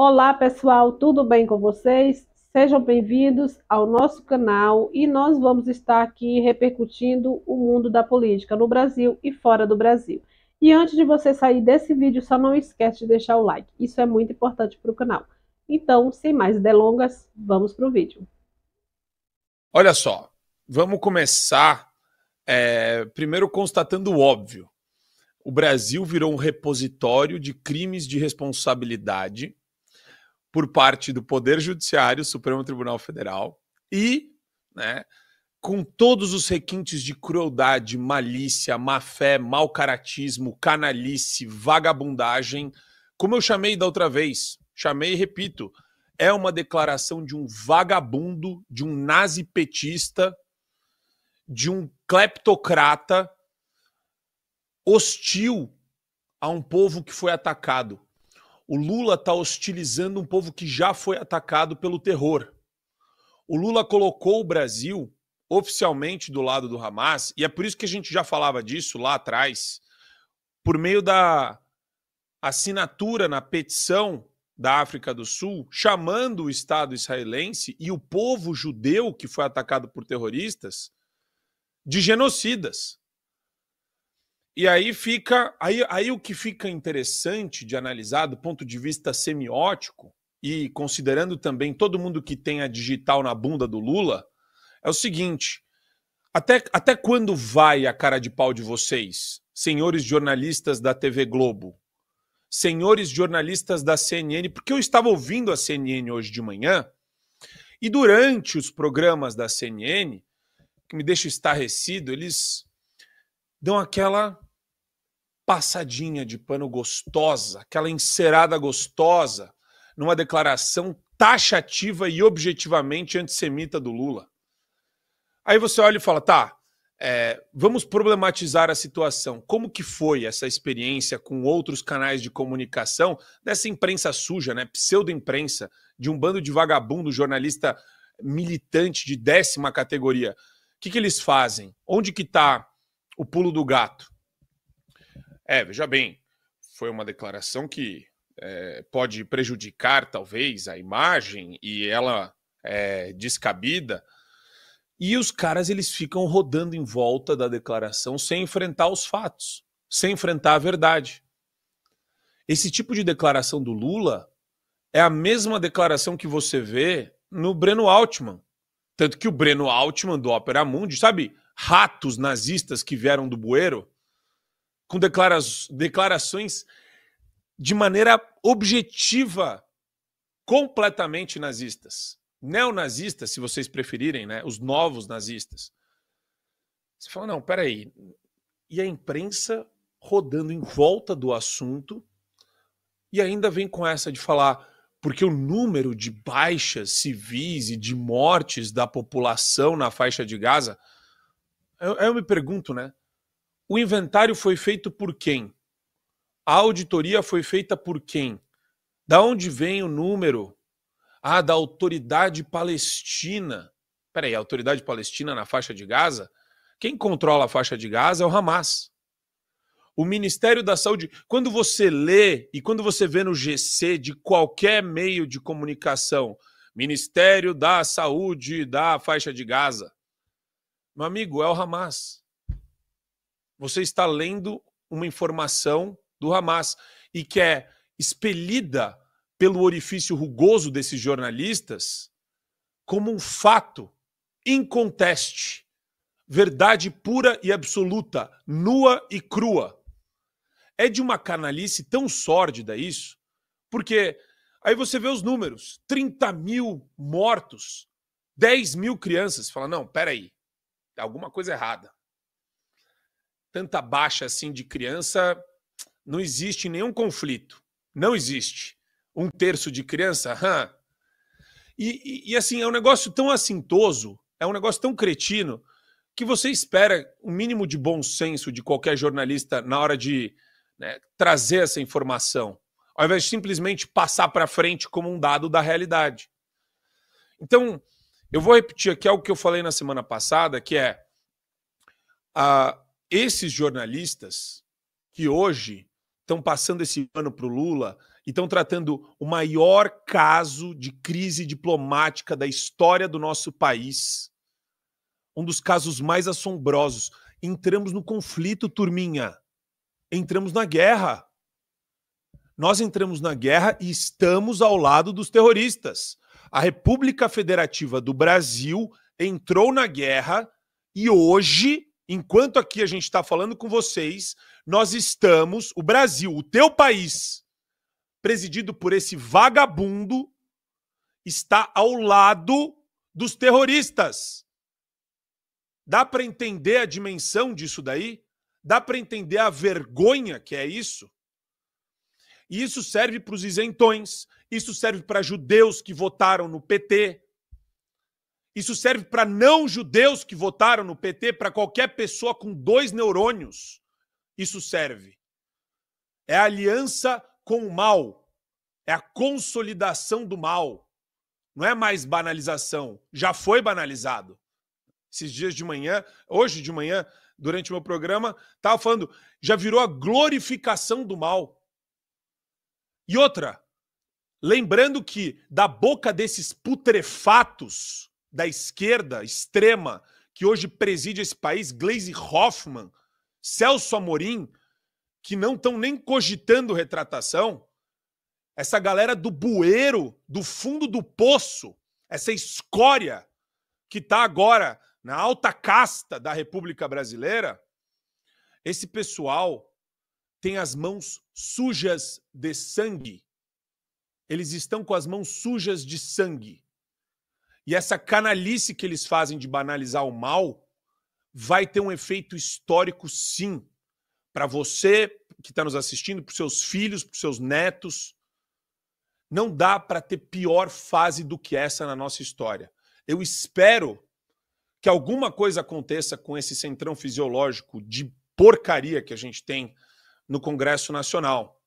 Olá pessoal, tudo bem com vocês? Sejam bem-vindos ao nosso canal e nós vamos estar aqui repercutindo o mundo da política no Brasil e fora do Brasil. E antes de você sair desse vídeo, só não esquece de deixar o like, isso é muito importante para o canal. Então, sem mais delongas, vamos para o vídeo. Olha só, vamos começar é, primeiro constatando o óbvio. O Brasil virou um repositório de crimes de responsabilidade por parte do Poder Judiciário, Supremo Tribunal Federal e, né, com todos os requintes de crueldade, malícia, má fé, mau caratismo, canalice, vagabundagem, como eu chamei da outra vez, chamei e repito, é uma declaração de um vagabundo, de um nazi petista, de um cleptocrata hostil a um povo que foi atacado. O Lula está hostilizando um povo que já foi atacado pelo terror. O Lula colocou o Brasil oficialmente do lado do Hamas, e é por isso que a gente já falava disso lá atrás, por meio da assinatura na petição da África do Sul, chamando o Estado israelense e o povo judeu que foi atacado por terroristas de genocidas. E aí fica. Aí, aí o que fica interessante de analisar do ponto de vista semiótico, e considerando também todo mundo que tem a digital na bunda do Lula, é o seguinte: até, até quando vai a cara de pau de vocês, senhores jornalistas da TV Globo, senhores jornalistas da CNN? Porque eu estava ouvindo a CNN hoje de manhã e durante os programas da CNN, que me deixa estarrecido, eles dão aquela passadinha de pano gostosa, aquela encerada gostosa, numa declaração taxativa e objetivamente antissemita do Lula. Aí você olha e fala, tá, é, vamos problematizar a situação. Como que foi essa experiência com outros canais de comunicação dessa imprensa suja, né, pseudo-imprensa, de um bando de vagabundo jornalista militante de décima categoria? O que, que eles fazem? Onde que está o pulo do gato? É, veja bem, foi uma declaração que é, pode prejudicar, talvez, a imagem e ela é descabida. E os caras eles ficam rodando em volta da declaração sem enfrentar os fatos, sem enfrentar a verdade. Esse tipo de declaração do Lula é a mesma declaração que você vê no Breno Altman. Tanto que o Breno Altman do Opera Mundi, sabe, ratos nazistas que vieram do bueiro, com declara declarações de maneira objetiva, completamente nazistas. Neonazistas, se vocês preferirem, né? os novos nazistas. Você fala, não, peraí. E a imprensa rodando em volta do assunto e ainda vem com essa de falar porque o número de baixas civis e de mortes da população na faixa de Gaza, eu, eu me pergunto, né? O inventário foi feito por quem? A auditoria foi feita por quem? Da onde vem o número? Ah, da autoridade palestina. Peraí, a autoridade palestina na faixa de Gaza? Quem controla a faixa de Gaza é o Hamas. O Ministério da Saúde, quando você lê e quando você vê no GC de qualquer meio de comunicação, Ministério da Saúde da faixa de Gaza, meu amigo, é o Hamas. Você está lendo uma informação do Hamas e que é expelida pelo orifício rugoso desses jornalistas como um fato inconteste, verdade pura e absoluta, nua e crua. É de uma canalice tão sórdida isso, porque aí você vê os números: 30 mil mortos, 10 mil crianças. Você fala, não, peraí, alguma coisa errada tanta baixa assim de criança, não existe nenhum conflito. Não existe. Um terço de criança, hã? E, e, e assim, é um negócio tão assintoso, é um negócio tão cretino, que você espera o um mínimo de bom senso de qualquer jornalista na hora de né, trazer essa informação, ao invés de simplesmente passar para frente como um dado da realidade. Então, eu vou repetir aqui algo que eu falei na semana passada, que é a, esses jornalistas que hoje estão passando esse ano para o Lula e estão tratando o maior caso de crise diplomática da história do nosso país, um dos casos mais assombrosos. Entramos no conflito, turminha. Entramos na guerra. Nós entramos na guerra e estamos ao lado dos terroristas. A República Federativa do Brasil entrou na guerra e hoje Enquanto aqui a gente está falando com vocês, nós estamos, o Brasil, o teu país, presidido por esse vagabundo, está ao lado dos terroristas. Dá para entender a dimensão disso daí? Dá para entender a vergonha que é isso? E isso serve para os isentões, isso serve para judeus que votaram no PT, isso serve para não judeus que votaram no PT, para qualquer pessoa com dois neurônios. Isso serve. É a aliança com o mal. É a consolidação do mal. Não é mais banalização. Já foi banalizado. Esses dias de manhã, hoje de manhã, durante o meu programa, estava falando, já virou a glorificação do mal. E outra, lembrando que da boca desses putrefatos, da esquerda extrema que hoje preside esse país, Glaze Hoffman, Celso Amorim, que não estão nem cogitando retratação, essa galera do bueiro, do fundo do poço, essa escória que está agora na alta casta da República Brasileira, esse pessoal tem as mãos sujas de sangue. Eles estão com as mãos sujas de sangue. E essa canalice que eles fazem de banalizar o mal vai ter um efeito histórico, sim, para você que está nos assistindo, para seus filhos, para seus netos. Não dá para ter pior fase do que essa na nossa história. Eu espero que alguma coisa aconteça com esse centrão fisiológico de porcaria que a gente tem no Congresso Nacional.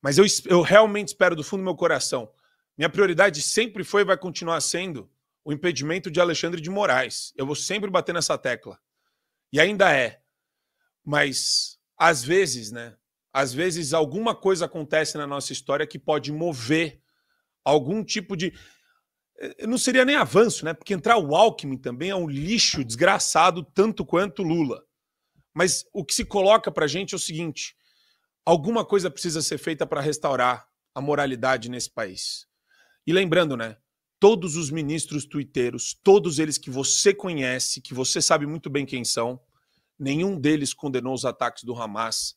Mas eu, eu realmente espero do fundo do meu coração minha prioridade sempre foi e vai continuar sendo o impedimento de Alexandre de Moraes. Eu vou sempre bater nessa tecla. E ainda é. Mas às vezes, né? Às vezes alguma coisa acontece na nossa história que pode mover algum tipo de eh, não seria nem avanço, né? Porque entrar o Alckmin também é um lixo desgraçado, tanto quanto Lula. Mas o que se coloca para gente é o seguinte: alguma coisa precisa ser feita para restaurar a moralidade nesse país. E lembrando, né? Todos os ministros tuiteiros, todos eles que você conhece, que você sabe muito bem quem são, nenhum deles condenou os ataques do Hamas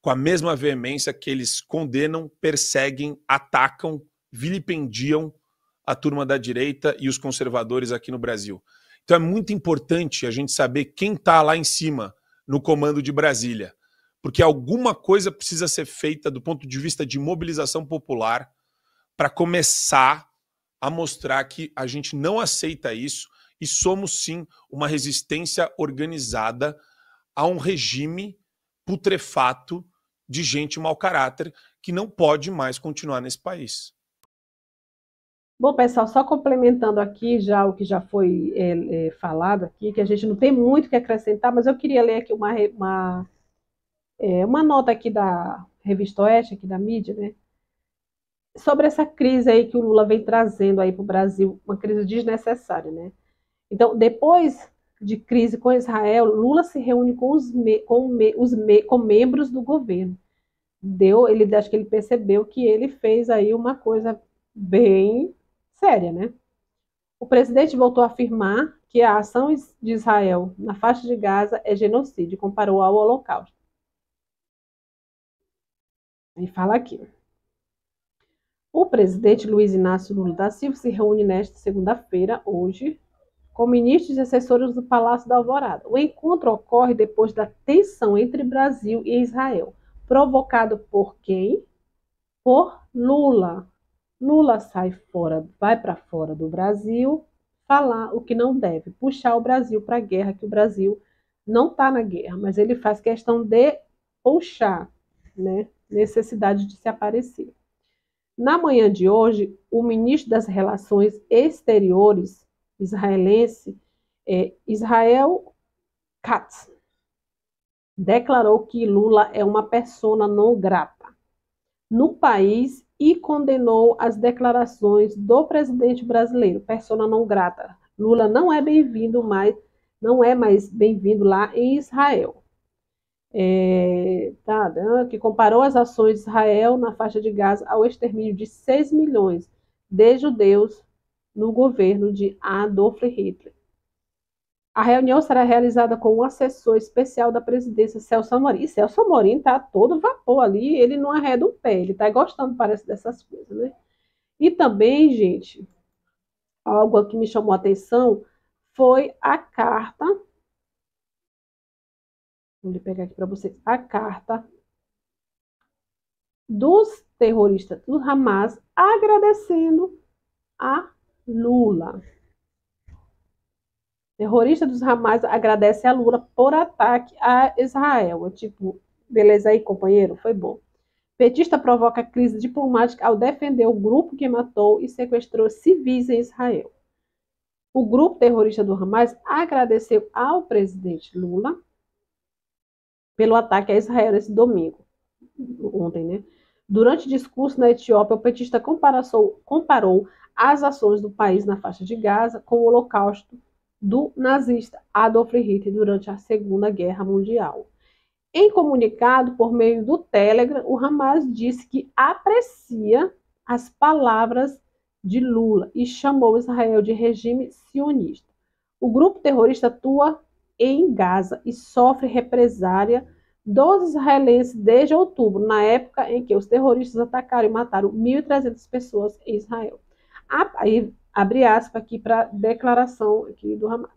com a mesma veemência que eles condenam, perseguem, atacam, vilipendiam a turma da direita e os conservadores aqui no Brasil. Então é muito importante a gente saber quem está lá em cima no comando de Brasília, porque alguma coisa precisa ser feita do ponto de vista de mobilização popular para começar a mostrar que a gente não aceita isso e somos sim uma resistência organizada a um regime putrefato de gente mau caráter que não pode mais continuar nesse país. Bom, pessoal, só complementando aqui já o que já foi é, é, falado aqui, que a gente não tem muito que acrescentar, mas eu queria ler aqui uma, uma, é, uma nota aqui da Revista Oeste, aqui da mídia, né? sobre essa crise aí que o Lula vem trazendo aí para o Brasil, uma crise desnecessária, né? Então, depois de crise com Israel, Lula se reúne com os, me, com, me, os me, com membros do governo. Deu, ele acho que ele percebeu que ele fez aí uma coisa bem séria, né? O presidente voltou a afirmar que a ação de Israel na faixa de Gaza é genocídio, comparou ao Holocausto. E fala aqui. O presidente Luiz Inácio Lula da Silva se reúne nesta segunda-feira, hoje, com ministros e assessores do Palácio da Alvorada. O encontro ocorre depois da tensão entre Brasil e Israel, provocado por quem? Por Lula. Lula sai fora, vai para fora do Brasil, falar o que não deve, puxar o Brasil para a guerra, que o Brasil não está na guerra, mas ele faz questão de puxar, né? Necessidade de se aparecer. Na manhã de hoje, o ministro das Relações Exteriores israelense, é, Israel Katz, declarou que Lula é uma persona não grata no país e condenou as declarações do presidente brasileiro, persona não grata. Grata. Lula não é bem-vindo mais, não é mais bem-vindo lá em Israel é, tá, né, que comparou as ações de Israel na faixa de Gaza ao extermínio de 6 milhões de judeus no governo de Adolf Hitler. A reunião será realizada com um assessor especial da presidência, Celso Amorim. E Celso Amorim está todo vapor ali, ele não arreda um pé, ele está gostando, parece, dessas coisas, né? E também, gente, algo que me chamou a atenção foi a carta Vou lhe pegar aqui para vocês a carta dos terroristas do Hamas agradecendo a Lula. Terrorista dos Hamas agradece a Lula por ataque a Israel. Eu, é tipo, beleza aí, companheiro? Foi bom. Petista provoca crise diplomática ao defender o grupo que matou e sequestrou civis em Israel. O grupo terrorista do Hamas agradeceu ao presidente Lula pelo ataque a Israel esse domingo, ontem, né? Durante discurso na Etiópia, o petista comparou, comparou as ações do país na faixa de Gaza com o holocausto do nazista Adolf Hitler durante a Segunda Guerra Mundial. Em comunicado por meio do Telegram, o Hamas disse que aprecia as palavras de Lula e chamou Israel de regime sionista. O grupo terrorista atua em Gaza e sofre represária dos israelenses desde outubro, na época em que os terroristas atacaram e mataram 1.300 pessoas em Israel. Aí, abre aspas aqui para declaração aqui do Hamas.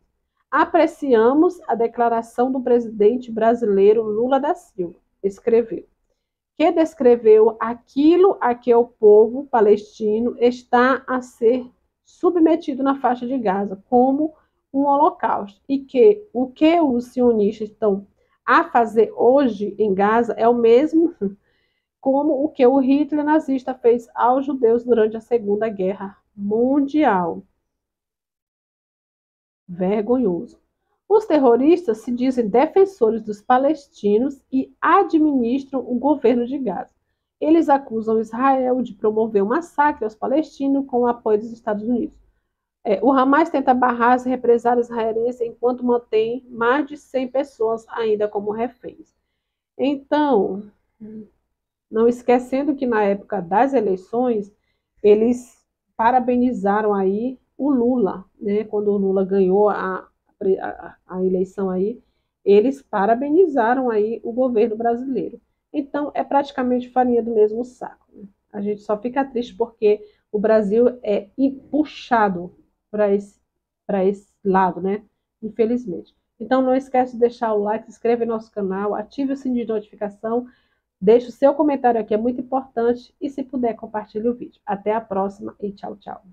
Apreciamos a declaração do presidente brasileiro Lula da Silva, escreveu, que descreveu aquilo a que o povo palestino está a ser submetido na faixa de Gaza, como um holocausto e que o que os sionistas estão a fazer hoje em Gaza é o mesmo como o que o Hitler nazista fez aos judeus durante a Segunda Guerra Mundial. Vergonhoso. Os terroristas se dizem defensores dos palestinos e administram o governo de Gaza. Eles acusam Israel de promover um massacre aos palestinos com o apoio dos Estados Unidos. É, o Hamas tenta barrar as represálias israelenses enquanto mantém mais de 100 pessoas ainda como reféns. Então, não esquecendo que na época das eleições, eles parabenizaram aí o Lula, né? Quando o Lula ganhou a, a, a eleição aí, eles parabenizaram aí o governo brasileiro. Então, é praticamente farinha do mesmo saco. Né? A gente só fica triste porque o Brasil é puxado para esse, esse lado, né? Infelizmente. Então não esquece de deixar o like, se inscreva em nosso canal, ative o sininho de notificação, deixe o seu comentário aqui, é muito importante, e se puder, compartilhe o vídeo. Até a próxima e tchau, tchau.